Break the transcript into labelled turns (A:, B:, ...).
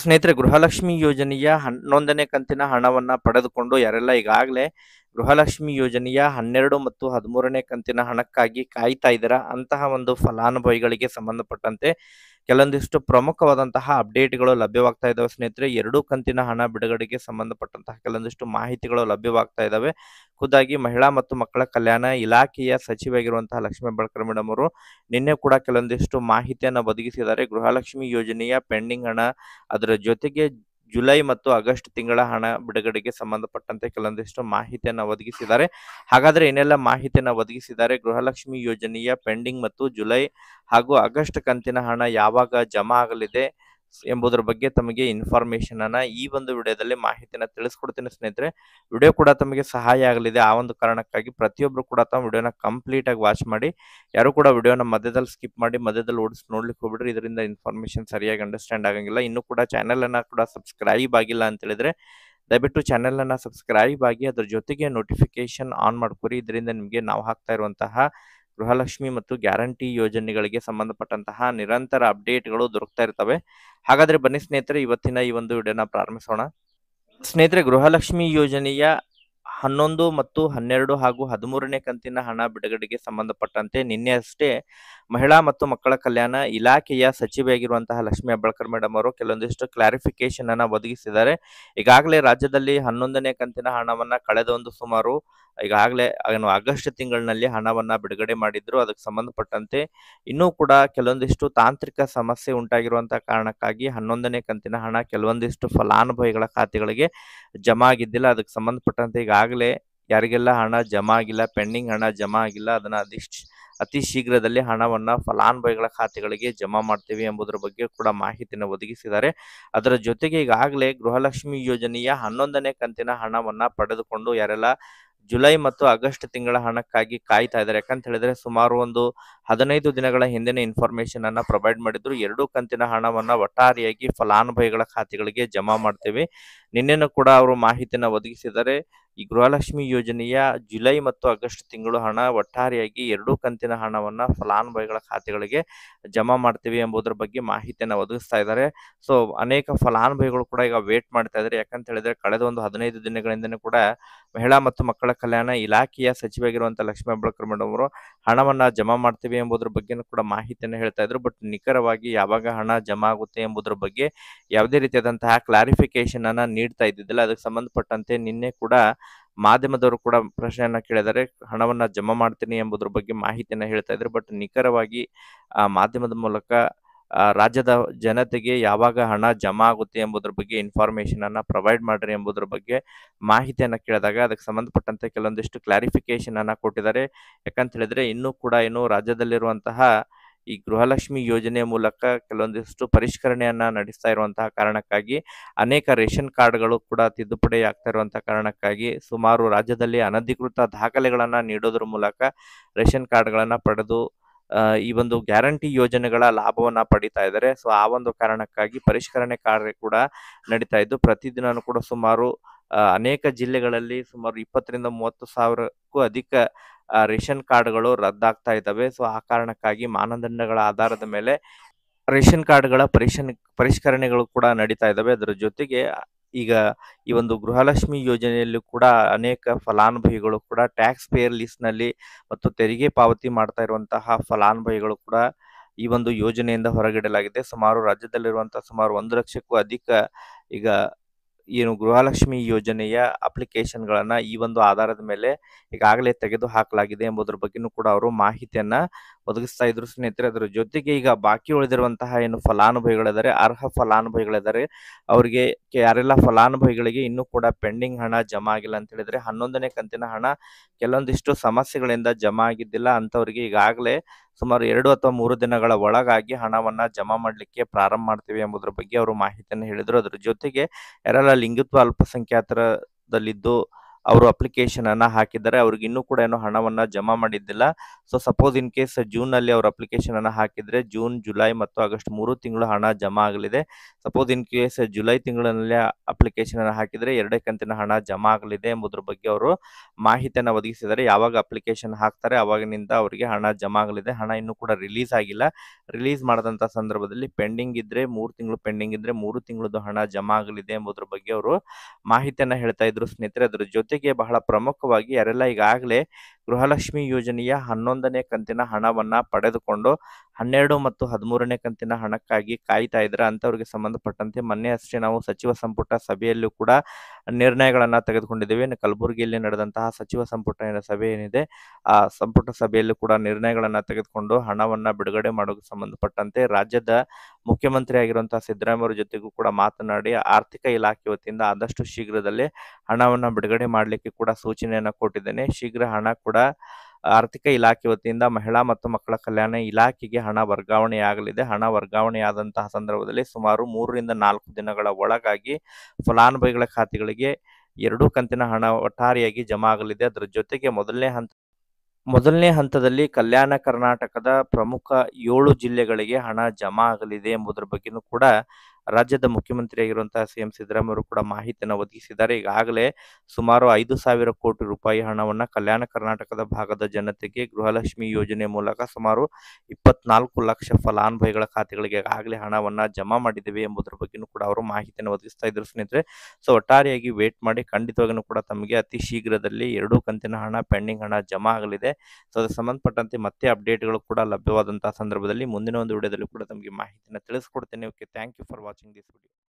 A: ಸ್ನೇಹಿತರೆ ಗೃಹಲಕ್ಷ್ಮಿ ಯೋಜನೆಯ ಹನ್ನೊಂದನೇ ಕಂತಿನ ಹಣವನ್ನು ಪಡೆದುಕೊಂಡು ಯಾರೆಲ್ಲ ಈಗಾಗಲೇ ಗೃಹಲಕ್ಷ್ಮಿ ಯೋಜನೆಯ ಹನ್ನೆರಡು ಮತ್ತು ಹದಿಮೂರನೇ ಕಂತಿನ ಹಣಕ್ಕಾಗಿ ಕಾಯ್ತಾ ಇದ್ದೀರಾ ಅಂತಹ ಒಂದು ಫಲಾನುಭವಿಗಳಿಗೆ ಸಂಬಂಧಪಟ್ಟಂತೆ ಕೆಲವೊಂದಿಷ್ಟು ಪ್ರಮುಖವಾದಂತಹ ಅಪ್ಡೇಟ್ಗಳು ಲಭ್ಯವಾಗ್ತಾ ಇದ್ದಾವೆ ಸ್ನೇಹಿತರೆ ಎರಡೂ ಕಂತಿನ ಹಣ ಬಿಡುಗಡೆಗೆ ಸಂಬಂಧಪಟ್ಟಂತಹ ಕೆಲವೊಂದಿಷ್ಟು ಮಾಹಿತಿಗಳು ಲಭ್ಯವಾಗ್ತಾ ಇದ್ದಾವೆ ಖುದ್ದಾಗಿ ಮಹಿಳಾ ಮತ್ತು ಮಕ್ಕಳ ಕಲ್ಯಾಣ ಇಲಾಖೆಯ ಸಚಿವೆಯಾಗಿರುವಂತಹ ಲಕ್ಷ್ಮೀ ಬಳಕರ್ ಮೇಡಮ್ ಅವರು ನಿನ್ನೆ ಕೂಡ ಕೆಲವೊಂದಿಷ್ಟು ಮಾಹಿತಿಯನ್ನು ಒದಗಿಸಿದ್ದಾರೆ ಗೃಹಲಕ್ಷ್ಮಿ ಯೋಜನೆಯ ಪೆಂಡಿಂಗ್ ಹಣ ಅದರ ಜೊತೆಗೆ ಜುಲೈ ಮತ್ತು ಆಗಸ್ಟ್ ತಿಂಗಳ ಹಣ ಬಿಡುಗಡೆಗೆ ಸಂಬಂಧಪಟ್ಟಂತೆ ಕೆಲವೊಂದಿಷ್ಟು ಮಾಹಿತಿಯನ್ನು ಒದಗಿಸಿದ್ದಾರೆ ಹಾಗಾದ್ರೆ ಏನೆಲ್ಲ ಮಾಹಿತಿಯನ್ನು ಒದಗಿಸಿದ್ದಾರೆ ಗೃಹಲಕ್ಷ್ಮಿ ಯೋಜನೆಯ ಪೆಂಡಿಂಗ್ ಮತ್ತು ಜುಲೈ ಹಾಗೂ ಆಗಸ್ಟ್ ಕಂತಿನ ಹಣ ಯಾವಾಗ ಜಮಾ ಆಗಲಿದೆ ಎಂಬುದರ ಬಗ್ಗೆ ತಮಗೆ ಇನ್ಫಾರ್ಮೇಶನ್ ಅನ್ನ ಈ ಒಂದು ವಿಡಿಯೋದಲ್ಲಿ ಮಾಹಿತಿನ ತಿಳಿಸ್ಕೊಡ್ತೀನಿ ಸ್ನೇಹಿತರೆ ವಿಡಿಯೋ ಕೂಡ ತಮಗೆ ಸಹಾಯ ಆಗಲಿದೆ ಆ ಒಂದು ಕಾರಣಕ್ಕಾಗಿ ಪ್ರತಿಯೊಬ್ಬರು ಕೂಡ ತಮ್ಮ ವಿಡಿಯೋನ ಕಂಪ್ಲೀಟ್ ಆಗಿ ವಾಚ್ ಮಾಡಿ ಯಾರು ಕೂಡ ವಿಡಿಯೋನ ಮಧ್ಯದಲ್ಲಿ ಸ್ಕಿಪ್ ಮಾಡಿ ಮಧ್ಯದಲ್ಲಿ ಓಡಿಸ್ ನೋಡ್ಲಿಕ್ಕೆ ಹೋಗ್ಬಿಡ್ರಿ ಇದರಿಂದ ಇನ್ಫಾರ್ಮೇಶನ್ ಸರಿಯಾಗಿ ಅಂಡರ್ಸ್ಟ್ಯಾಂಡ್ ಆಗಂಗಿಲ್ಲ ಇನ್ನು ಕೂಡ ಚಾನೆಲ್ ಅನ್ನ ಕೂಡ ಸಬ್ಸ್ಕ್ರೈಬ್ ಆಗಿಲ್ಲ ಅಂತ ಹೇಳಿದ್ರೆ ದಯವಿಟ್ಟು ಚಾನೆಲ್ ಅನ್ನ ಸಬ್ಸ್ಕ್ರೈಬ್ ಆಗಿ ಅದ್ರ ಜೊತೆಗೆ ನೋಟಿಫಿಕೇಶನ್ ಆನ್ ಮಾಡ್ಕೊರಿ ಇದರಿಂದ ನಿಮಗೆ ನಾವು ಹಾಕ್ತಾ ಇರುವಂತಹ ಗೃಹಲಕ್ಷ್ಮಿ ಮತ್ತು ಗ್ಯಾರಂಟಿ ಯೋಜನೆಗಳಿಗೆ ಸಂಬಂಧಪಟ್ಟಂತಹ ನಿರಂತರ ಅಪ್ಡೇಟ್ಗಳು ದೊರಕ್ತಾ ಇರ್ತವೆ ಹಾಗಾದ್ರೆ ಬನ್ನಿ ಸ್ನೇಹಿತರೆ ಇವತ್ತಿನ ಈ ಒಂದು ವಿಡಿಯೋನ ಪ್ರಾರಂಭಿಸೋಣ ಸ್ನೇಹಿತರೆ ಗೃಹಲಕ್ಷ್ಮಿ ಯೋಜನೆಯ ಹನ್ನೊಂದು ಮತ್ತು ಹನ್ನೆರಡು ಹಾಗೂ ಹದಿಮೂರನೇ ಕಂತಿನ ಹಣ ಬಿಡುಗಡೆಗೆ ಸಂಬಂಧಪಟ್ಟಂತೆ ನಿನ್ನೆ ಅಷ್ಟೇ ಮಹಿಳಾ ಮತ್ತು ಮಕ್ಕಳ ಕಲ್ಯಾಣ ಇಲಾಖೆಯ ಸಚಿವೆಯಾಗಿರುವಂತಹ ಲಕ್ಷ್ಮಿ ಅಬ್ಬಳ್ಕರ್ ಮೇಡಮ್ ಅವರು ಕೆಲವೊಂದಿಷ್ಟು ಕ್ಲಾರಿಫಿಕೇಶನ್ ಅನ್ನ ಒದಗಿಸಿದ್ದಾರೆ ಈಗಾಗಲೇ ರಾಜ್ಯದಲ್ಲಿ ಹನ್ನೊಂದನೇ ಕಂತಿನ ಹಣವನ್ನ ಕಳೆದ ಒಂದು ಸುಮಾರು ಈಗಾಗಲೇ ಏನು ಆಗಸ್ಟ್ ತಿಂಗಳಿನಲ್ಲಿ ಹಣವನ್ನ ಬಿಡುಗಡೆ ಮಾಡಿದ್ರು ಅದಕ್ಕೆ ಸಂಬಂಧಪಟ್ಟಂತೆ ಇನ್ನೂ ಕೂಡ ಕೆಲವೊಂದಿಷ್ಟು ತಾಂತ್ರಿಕ ಸಮಸ್ಯೆ ಉಂಟಾಗಿರುವಂತಹ ಕಾರಣಕ್ಕಾಗಿ ಹನ್ನೊಂದನೇ ಕಂತಿನ ಹಣ ಕೆಲವೊಂದಿಷ್ಟು ಫಲಾನುಭವಿಗಳ ಖಾತೆಗಳಿಗೆ ಜಮಾ ಆಗಿದ್ದಿಲ್ಲ ಅದಕ್ಕೆ ಸಂಬಂಧಪಟ್ಟಂತೆ ಈಗಾಗಲೇ ಯಾರಿಗೆಲ್ಲ ಹಣ ಜಮಾ ಆಗಿಲ್ಲ ಪೆಂಡಿಂಗ್ ಹಣ ಜಮಾ ಆಗಿಲ್ಲ ಅದನ್ನ ಅದಿಷ್ಟು ಅತಿ ಶೀಘ್ರದಲ್ಲಿ ಹಣವನ್ನ ಫಲಾನುಭವಿಗಳ ಖಾತೆಗಳಿಗೆ ಜಮಾ ಮಾಡ್ತೇವೆ ಎಂಬುದರ ಬಗ್ಗೆ ಕೂಡ ಮಾಹಿತಿಯನ್ನು ಒದಗಿಸಿದ್ದಾರೆ ಅದರ ಜೊತೆಗೆ ಈಗಾಗಲೇ ಗೃಹಲಕ್ಷ್ಮಿ ಯೋಜನೆಯ ಹನ್ನೊಂದನೇ ಕಂತಿನ ಹಣವನ್ನ ಪಡೆದುಕೊಂಡು ಯಾರೆಲ್ಲ ಜುಲೈ ಮತ್ತು ಆಗಸ್ಟ್ ತಿಂಗಳ ಹಣಕ್ಕಾಗಿ ಕಾಯ್ತಾ ಇದ್ದಾರೆ ಯಾಕಂತ ಹೇಳಿದ್ರೆ ಸುಮಾರು ಒಂದು ಹದಿನೈದು ದಿನಗಳ ಹಿಂದಿನ ಇನ್ಫಾರ್ಮೇಶನ್ ಅನ್ನ ಪ್ರೊವೈಡ್ ಮಾಡಿದ್ರು ಎರಡು ಕಂತಿನ ಹಣವನ್ನ ಒಟ್ಟಾರಿಯಾಗಿ ಫಲಾನುಭವಿಗಳ ಖಾತೆಗಳಿಗೆ ಜಮಾ ಮಾಡ್ತೇವೆ ನಿನ್ನೆನೂ ಕೂಡ ಅವರು ಮಾಹಿತಿಯನ್ನು ಒದಗಿಸಿದ್ದಾರೆ ಈ ಗೃಹಲಕ್ಷ್ಮಿ ಯೋಜನೆಯ ಜುಲೈ ಮತ್ತು ಆಗಸ್ಟ್ ತಿಂಗಳು ಹಣ ಒಟ್ಟಾರೆಯಾಗಿ ಎರಡೂ ಕಂತಿನ ಹಣವನ್ನು ಫಲಾನುಭವಿಗಳ ಖಾತೆಗಳಿಗೆ ಜಮಾ ಮಾಡ್ತೀವಿ ಎಂಬುದರ ಬಗ್ಗೆ ಮಾಹಿತಿಯನ್ನು ಒದಗಿಸ್ತಾ ಇದ್ದಾರೆ ಸೊ ಅನೇಕ ಫಲಾನುಭವಿಗಳು ಕೂಡ ಈಗ ವೇಟ್ ಮಾಡ್ತಾ ಇದ್ದಾರೆ ಯಾಕಂತ ಹೇಳಿದ್ರೆ ಕಳೆದ ಒಂದು ಹದಿನೈದು ದಿನಗಳಿಂದನೂ ಕೂಡ ಮಹಿಳಾ ಮತ್ತು ಮಕ್ಕಳ ಕಲ್ಯಾಣ ಇಲಾಖೆಯ ಸಚಿವರಾಗಿರುವಂತಹ ಲಕ್ಷ್ಮೀ ಅಂಬಳಕರ್ ಮೇಡಮ್ ಅವರು ಹಣವನ್ನ ಜಮಾ ಮಾಡ್ತೀವಿ ಎಂಬುದರ ಬಗ್ಗೆ ಕೂಡ ಮಾಹಿತಿಯನ್ನು ಹೇಳ್ತಾ ಇದ್ರು ಬಟ್ ನಿಖರವಾಗಿ ಯಾವಾಗ ಹಣ ಜಮಾ ಆಗುತ್ತೆ ಎಂಬುದರ ಬಗ್ಗೆ ಯಾವುದೇ ರೀತಿಯಾದಂತಹ ಕ್ಲಾರಿಫಿಕೇಶನ್ ಅನ್ನ ನೀಡ್ತಾ ಇದ್ದಿದ್ದಿಲ್ಲ ಅದಕ್ಕೆ ಸಂಬಂಧಪಟ್ಟಂತೆ ನಿನ್ನೆ ಕೂಡ ಮಾಧ್ಯಮದವರು ಕೂಡ ಪ್ರಶ್ನೆಯನ್ನ ಕೇಳಿದರೆ ಹಣವನ್ನ ಜಮಾ ಮಾಡ್ತೀನಿ ಎಂಬುದ್ರ ಬಗ್ಗೆ ಮಾಹಿತಿಯನ್ನ ಹೇಳ್ತಾ ಇದ್ರು ಬಟ್ ನಿಖರವಾಗಿ ಮಾಧ್ಯಮದ ಮೂಲಕ ರಾಜ್ಯದ ಜನತೆಗೆ ಯಾವಾಗ ಹಣ ಜಮಾ ಆಗುತ್ತೆ ಎಂಬುದ್ರ ಬಗ್ಗೆ ಇನ್ಫಾರ್ಮೇಶನ್ ಅನ್ನ ಪ್ರೊವೈಡ್ ಮಾಡ್ರಿ ಎಂಬುದ್ರ ಬಗ್ಗೆ ಮಾಹಿತಿಯನ್ನ ಕೇಳಿದಾಗ ಅದಕ್ಕೆ ಸಂಬಂಧಪಟ್ಟಂತೆ ಕೆಲವೊಂದಿಷ್ಟು ಕ್ಲಾರಿಫಿಕೇಶನ್ ಅನ್ನ ಕೊಟ್ಟಿದ್ದಾರೆ ಯಾಕಂತ ಹೇಳಿದ್ರೆ ಇನ್ನೂ ಕೂಡ ಏನು ರಾಜ್ಯದಲ್ಲಿರುವಂತಹ ಈ ಗೃಹಲಕ್ಷ್ಮಿ ಯೋಜನೆ ಮೂಲಕ ಕೆಲವೊಂದಿಷ್ಟು ಪರಿಷ್ಕರಣೆಯನ್ನ ನಡೆಸ್ತಾ ಇರುವಂತಹ ಕಾರಣಕ್ಕಾಗಿ ಅನೇಕ ರೇಷನ್ ಕಾರ್ಡ್ಗಳು ಕೂಡ ತಿದ್ದುಪಡಿ ಆಗ್ತಾ ಇರುವಂತಹ ಕಾರಣಕ್ಕಾಗಿ ಸುಮಾರು ರಾಜ್ಯದಲ್ಲಿ ಅನಧಿಕೃತ ದಾಖಲೆಗಳನ್ನ ನೀಡೋದ್ರ ಮೂಲಕ ರೇಷನ್ ಕಾರ್ಡ್ಗಳನ್ನ ಪಡೆದು ಈ ಒಂದು ಗ್ಯಾರಂಟಿ ಯೋಜನೆಗಳ ಲಾಭವನ್ನ ಪಡಿತಾ ಇದ್ದಾರೆ ಸೊ ಆ ಒಂದು ಕಾರಣಕ್ಕಾಗಿ ಪರಿಷ್ಕರಣೆ ಕಾರ್ಯ ಕೂಡ ನಡೀತಾ ಇದ್ದು ಪ್ರತಿದಿನ ಕೂಡ ಸುಮಾರು ಅನೇಕ ಜಿಲ್ಲೆಗಳಲ್ಲಿ ಸುಮಾರು ಇಪ್ಪತ್ತರಿಂದ ಮೂವತ್ತು ಸಾವಿರಕ್ಕೂ ಅಧಿಕ ರೇಷನ್ ಕಾರ್ಡ್ಗಳು ರದ್ದಾಗ್ತಾ ಇದ್ದಾವೆ ಸೊ ಆ ಕಾರಣಕ್ಕಾಗಿ ಮಾನದಂಡಗಳ ಆಧಾರದ ಮೇಲೆ ರೇಷನ್ ಕಾರ್ಡ್ಗಳ ಪರಿಶನ್ ಪರಿಷ್ಕರಣೆಗಳು ಕೂಡ ನಡೀತಾ ಇದ್ದಾವೆ ಅದರ ಜೊತೆಗೆ ಈಗ ಈ ಒಂದು ಗೃಹಲಕ್ಷ್ಮಿ ಯೋಜನೆಯಲ್ಲೂ ಕೂಡ ಅನೇಕ ಫಲಾನುಭವಿಗಳು ಕೂಡ ಟ್ಯಾಕ್ಸ್ ಪೇಯರ್ ಲಿಸ್ಟ್ನಲ್ಲಿ ಮತ್ತು ತೆರಿಗೆ ಪಾವತಿ ಮಾಡ್ತಾ ಇರುವಂತಹ ಫಲಾನುಭವಿಗಳು ಕೂಡ ಈ ಒಂದು ಯೋಜನೆಯಿಂದ ಹೊರಗಿಡಲಾಗಿದೆ ಸುಮಾರು ರಾಜ್ಯದಲ್ಲಿರುವಂತಹ ಸುಮಾರು ಒಂದು ಲಕ್ಷಕ್ಕೂ ಅಧಿಕ ಈಗ ಏನು ಗೃಹಲಕ್ಷ್ಮಿ ಯೋಜನೆಯ ಅಪ್ಲಿಕೇಶನ್ಗಳನ್ನು ಈ ಒಂದು ಆಧಾರದ ಮೇಲೆ ಈಗಾಗಲೇ ತೆಗೆದು ಹಾಕಲಾಗಿದೆ ಎಂಬುದರ ಬಗ್ಗೆಯೂ ಕೂಡ ಅವರು ಮಾಹಿತಿಯನ್ನ ಒದಗಿಸ್ತಾ ಇದ್ರು ಸ್ನೇಹಿತರೆ ಅದರ ಜೊತೆಗೆ ಈಗ ಬಾಕಿ ಉಳಿದಿರುವಂತಹ ಏನು ಫಲಾನುಭವಿಗಳಿದ್ದಾರೆ ಅರ್ಹ ಫಲಾನುಭವಿಗಳಿದ್ದಾರೆ ಅವರಿಗೆ ಯಾರೆಲ್ಲ ಫಲಾನುಭವಿಗಳಿಗೆ ಇನ್ನೂ ಕೂಡ ಪೆಂಡಿಂಗ್ ಹಣ ಜಮಾ ಆಗಿಲ್ಲ ಅಂತ ಹೇಳಿದ್ರೆ ಹನ್ನೊಂದನೇ ಕಂತಿನ ಹಣ ಕೆಲವೊಂದಿಷ್ಟು ಸಮಸ್ಯೆಗಳಿಂದ ಜಮಾ ಆಗಿದ್ದಿಲ್ಲ ಅಂತವರಿಗೆ ಈಗಾಗಲೇ ಸುಮಾರು ಎರಡು ಅಥವಾ ಮೂರು ದಿನಗಳ ಒಳಗಾಗಿ ಹಣವನ್ನ ಜಮಾ ಮಾಡಲಿಕ್ಕೆ ಪ್ರಾರಂಭ ಮಾಡ್ತೀವಿ ಎಂಬುದ್ರ ಬಗ್ಗೆ ಅವರು ಮಾಹಿತಿಯನ್ನು ಹೇಳಿದ್ರು ಅದರ ಜೊತೆಗೆ ಯಾರೆಲ್ಲ ಲಿಂಗತ್ವ ಅಲ್ಪಸಂಖ್ಯಾತರದಲ್ಲಿದ್ದು ಅವರು ಅಪ್ಲಿಕೇಶನ್ ಅನ್ನ ಹಾಕಿದ್ದಾರೆ ಅವ್ರಿಗೆ ಇನ್ನೂ ಕೂಡ ಏನೋ ಹಣವನ್ನ ಜಮಾ ಮಾಡಿದ್ದಿಲ್ಲ so suppose in case June ಅಲ್ಲಿ ಅವ್ರ ಅಪ್ಲಿಕೇಶನ್ ಅನ್ನ ಹಾಕಿದ್ರೆ ಜೂನ್ ಜುಲೈ ಮತ್ತು ಆಗಸ್ಟ್ ಮೂರು ತಿಂಗಳು ಹಣ ಜಮಾ ಆಗಲಿದೆ ಸಪೋಸ್ ಇನ್ ಕೇಸ್ ಜುಲೈ ತಿಂಗಳಲ್ಲಿ ಅಪ್ಲಿಕೇಶನ್ ಅನ್ನ ಹಾಕಿದ್ರೆ ಎರಡೇ ಕಂತಿನ ಹಣ ಜಮಾ ಆಗಲಿದೆ ಎಂಬುದ್ರ ಬಗ್ಗೆ ಅವರು ಮಾಹಿತಿಯನ್ನ ಒದಗಿಸಿದ್ದಾರೆ ಯಾವಾಗ ಅಪ್ಲಿಕೇಶನ್ ಹಾಕ್ತಾರೆ ಅವಾಗಿನಿಂದ ಅವರಿಗೆ ಹಣ ಜಮಾ ಆಗಲಿದೆ ಹಣ ಇನ್ನೂ ಕೂಡ ರಿಲೀಸ್ ಆಗಿಲ್ಲ ರಿಲೀಸ್ ಮಾಡದಂತ ಸಂದರ್ಭದಲ್ಲಿ ಪೆಂಡಿಂಗ್ ಇದ್ರೆ ಮೂರು ತಿಂಗಳು ಪೆಂಡಿಂಗ್ ಇದ್ರೆ ಮೂರು ತಿಂಗಳದ್ದು ಹಣ ಜಮಾ ಆಗಲಿದೆ ಎಂಬುದ್ರ ಬಗ್ಗೆ ಅವರು ಮಾಹಿತಿಯನ್ನ ಹೇಳ್ತಾ ಇದ್ರು ಸ್ನೇಹಿತರೆ ಅದ್ರ ಜೊತೆ ಜೊತೆಗೆ ಬಹಳ ಪ್ರಮುಖವಾಗಿ ಯಾರೆಲ್ಲ ಈಗಾಗಲೇ ಗೃಹಲಕ್ಷ್ಮಿ ಯೋಜನೆಯ ಹನ್ನೊಂದನೇ ಕಂತಿನ ಹಣವನ್ನ ಪಡೆದುಕೊಂಡು ಹನ್ನೆರಡು ಮತ್ತು ಹದಿಮೂರನೇ ಕಂತಿನ ಹಣಕ್ಕಾಗಿ ಕಾಯ್ತಾ ಇದ್ರೆ ಅಂತವರಿಗೆ ಸಂಬಂಧಪಟ್ಟಂತೆ ಮೊನ್ನೆ ಅಷ್ಟೇ ನಾವು ಸಚಿವ ಸಂಪುಟ ಸಭೆಯಲ್ಲೂ ಕೂಡ ನಿರ್ಣಯಗಳನ್ನು ತೆಗೆದುಕೊಂಡಿದ್ದೇವೆ ಕಲಬುರಗಿಯಲ್ಲಿ ನಡೆದಂತಹ ಸಚಿವ ಸಂಪುಟ ಸಭೆ ಏನಿದೆ ಆ ಸಂಪುಟ ಸಭೆಯಲ್ಲೂ ಕೂಡ ನಿರ್ಣಯಗಳನ್ನು ತೆಗೆದುಕೊಂಡು ಹಣವನ್ನ ಬಿಡುಗಡೆ ಮಾಡೋಕೆ ಸಂಬಂಧಪಟ್ಟಂತೆ ರಾಜ್ಯದ ಮುಖ್ಯಮಂತ್ರಿ ಆಗಿರುವಂತಹ ಸಿದ್ದರಾಮಯ್ಯ ಜೊತೆಗೂ ಕೂಡ ಮಾತನಾಡಿ ಆರ್ಥಿಕ ಇಲಾಖೆ ವತಿಯಿಂದ ಆದಷ್ಟು ಶೀಘ್ರದಲ್ಲೇ ಹಣವನ್ನ ಬಿಡುಗಡೆ ಮಾಡಲಿಕ್ಕೆ ಕೂಡ ಸೂಚನೆಯನ್ನು ಕೊಟ್ಟಿದ್ದೇನೆ ಶೀಘ್ರ ಹಣ ಕೂಡ ಆರ್ಥಿಕ ಇಲಾಖೆ ವತಿಯಿಂದ ಮಹಿಳಾ ಮತ್ತು ಮಕ್ಕಳ ಕಲ್ಯಾಣ ಇಲಾಖೆಗೆ ಹಣ ವರ್ಗಾವಣೆಯಾಗಲಿದೆ ಹಣ ವರ್ಗಾವಣೆಯಾದಂತಹ ಸಂದರ್ಭದಲ್ಲಿ ಸುಮಾರು ಮೂರರಿಂದ ನಾಲ್ಕು ದಿನಗಳ ಒಳಗಾಗಿ ಫಲಾನುಭವಿಗಳ ಖಾತೆಗಳಿಗೆ ಎರಡೂ ಕಂತಿನ ಹಣ ಒಟ್ಟಾರೆಯಾಗಿ ಜಮಾ ಆಗಲಿದೆ ಅದರ ಜೊತೆಗೆ ಮೊದಲನೇ ಹಂತ ಮೊದಲನೇ ಹಂತದಲ್ಲಿ ಕಲ್ಯಾಣ ಕರ್ನಾಟಕದ ಪ್ರಮುಖ ಏಳು ಜಿಲ್ಲೆಗಳಿಗೆ ಹಣ ಜಮಾ ಆಗಲಿದೆ ಎಂಬುದರ ಬಗ್ಗೆಯೂ ಕೂಡ ರಾಜ್ಯದ ಸಿ ಸಿಎಂ ಸಿದ್ದರಾಮಯ್ಯರು ಕೂಡ ಮಾಹಿತಿಯನ್ನು ಒದಗಿಸಿದ್ದಾರೆ ಈಗಾಗಲೇ ಸುಮಾರು ಐದು ಸಾವಿರ ಕೋಟಿ ರೂಪಾಯಿ ಹಣವನ್ನು ಕಲ್ಯಾಣ ಕರ್ನಾಟಕದ ಭಾಗದ ಜನತೆಗೆ ಗೃಹಲಕ್ಷ್ಮಿ ಯೋಜನೆ ಮೂಲಕ ಸುಮಾರು ಇಪ್ಪತ್ನಾಲ್ಕು ಲಕ್ಷ ಫಲಾನುಭವಿಗಳ ಖಾತೆಗಳಿಗೆ ಈಗಾಗಲೇ ಹಣವನ್ನು ಜಮಾ ಮಾಡಿದ್ದೇವೆ ಎಂಬುದರ ಬಗ್ಗೆಯೂ ಕೂಡ ಅವರು ಮಾಹಿತಿಯನ್ನು ಒದಗಿಸ್ತಾ ಇದ್ರು ಸ್ನೇಹಿತರೆ ಸೊ ಒಟ್ಟಾರೆಯಾಗಿ ವೇಟ್ ಮಾಡಿ ಖಂಡಿತವಾಗಿಯೂ ಕೂಡ ತಮಗೆ ಅತಿ ಶೀಘ್ರದಲ್ಲಿ ಎರಡು ಕಂತಿನ ಹಣ ಪೆಂಡಿಂಗ್ ಹಣ ಜಮಾ ಆಗಲಿದೆ ಸೊ ಅದಕ್ಕೆ ಸಂಬಂಧಪಟ್ಟಂತೆ ಮತ್ತೆ ಅಪ್ಡೇಟ್ಗಳು ಕೂಡ ಲಭ್ಯವಾದಂತಹ ಸಂದರ್ಭದಲ್ಲಿ ಮುಂದಿನ ಒಂದು ವಿಡಿಯೋದಲ್ಲಿ ಕೂಡ ತಮಗೆ ಮಾಹಿತಿಯನ್ನು ತಿಳಿಸ್ಕೊಡ್ತೇನೆ okay thank you for watching this video